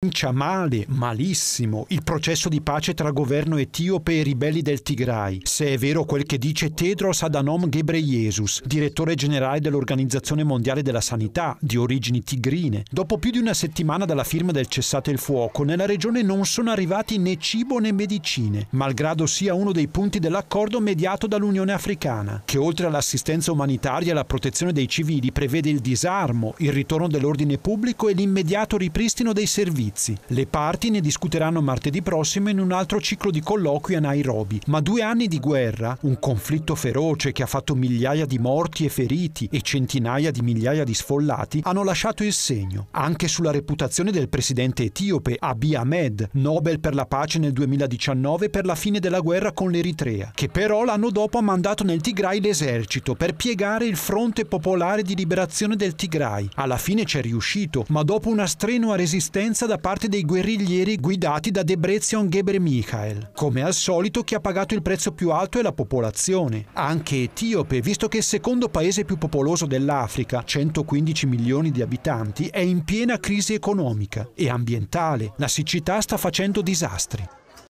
comincia male, malissimo, il processo di pace tra governo etiope e i ribelli del Tigray, se è vero quel che dice Tedros Adhanom Ghebreyesus, direttore generale dell'Organizzazione Mondiale della Sanità, di origini tigrine. Dopo più di una settimana dalla firma del cessate il fuoco, nella regione non sono arrivati né cibo né medicine, malgrado sia uno dei punti dell'accordo mediato dall'Unione Africana, che oltre all'assistenza umanitaria e alla protezione dei civili prevede il disarmo, il ritorno dell'ordine pubblico e l'immediato ripristino dei servizi giudizi. Le parti ne discuteranno martedì prossimo in un altro ciclo di colloqui a Nairobi, ma due anni di guerra, un conflitto feroce che ha fatto migliaia di morti e feriti e centinaia di migliaia di sfollati, hanno lasciato il segno, anche sulla reputazione del presidente etiope Abiy Ahmed, Nobel per la pace nel 2019 per la fine della guerra con l'Eritrea, che però l'anno dopo ha mandato nel Tigray l'esercito per piegare il fronte popolare di liberazione del Tigray. Alla fine c'è riuscito, ma dopo una strenua resistenza da parte dei guerriglieri guidati da Debrezion Geber Michael. Come al solito chi ha pagato il prezzo più alto è la popolazione, anche Etiope, visto che è il secondo paese più popoloso dell'Africa, 115 milioni di abitanti, è in piena crisi economica e ambientale. La siccità sta facendo disastri.